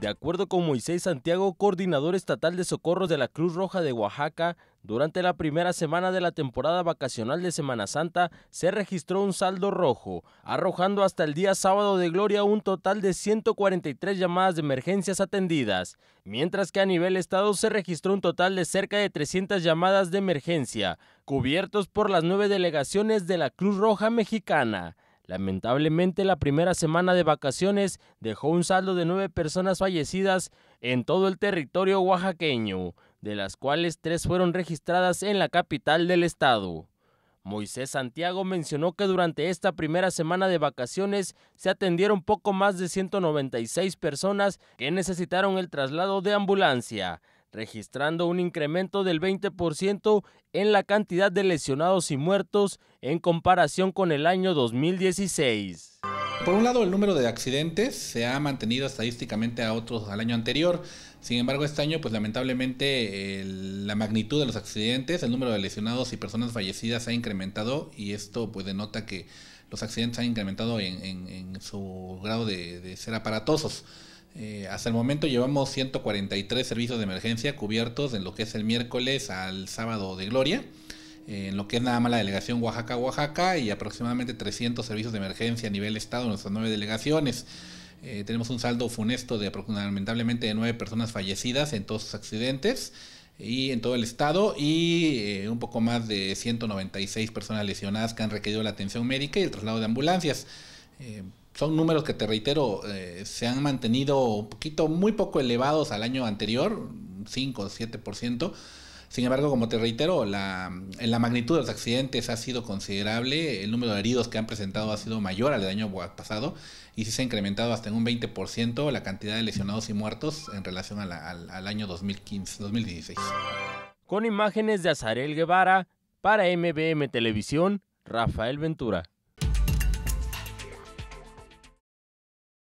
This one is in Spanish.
De acuerdo con Moisés Santiago, coordinador estatal de socorros de la Cruz Roja de Oaxaca, durante la primera semana de la temporada vacacional de Semana Santa se registró un saldo rojo, arrojando hasta el día sábado de gloria un total de 143 llamadas de emergencias atendidas, mientras que a nivel estado se registró un total de cerca de 300 llamadas de emergencia, cubiertos por las nueve delegaciones de la Cruz Roja Mexicana. Lamentablemente, la primera semana de vacaciones dejó un saldo de nueve personas fallecidas en todo el territorio oaxaqueño, de las cuales tres fueron registradas en la capital del estado. Moisés Santiago mencionó que durante esta primera semana de vacaciones se atendieron poco más de 196 personas que necesitaron el traslado de ambulancia, registrando un incremento del 20% en la cantidad de lesionados y muertos en comparación con el año 2016. Por un lado, el número de accidentes se ha mantenido estadísticamente a otros al año anterior. Sin embargo, este año, pues lamentablemente, la magnitud de los accidentes, el número de lesionados y personas fallecidas ha incrementado y esto pues, denota que los accidentes han incrementado en, su grado de, de ser aparatosos. Eh, hasta el momento llevamos 143 servicios de emergencia cubiertos en lo que es el miércoles al sábado de Gloria, en lo que es nada más la delegación Oaxaca-Oaxaca y aproximadamente 300 servicios de emergencia a nivel estado en nuestras nueve delegaciones. Eh, tenemos un saldo funesto de aproximadamente nueve personas fallecidas en todos los accidentes y en todo el estado y eh, un poco más de 196 personas lesionadas que han requerido la atención médica y el traslado de ambulancias son números que te reitero, eh, se han mantenido un poquito, muy poco elevados al año anterior, 5 o 7%. Sin embargo, como te reitero, la, magnitud de los accidentes ha sido considerable, el número de heridos que han presentado ha sido mayor al del año pasado y sí se ha incrementado hasta en un 20% la cantidad de lesionados y muertos en relación al, al, año 2015, 2016. Con imágenes de Azarel Guevara, para MBM Televisión, Rafael Ventura.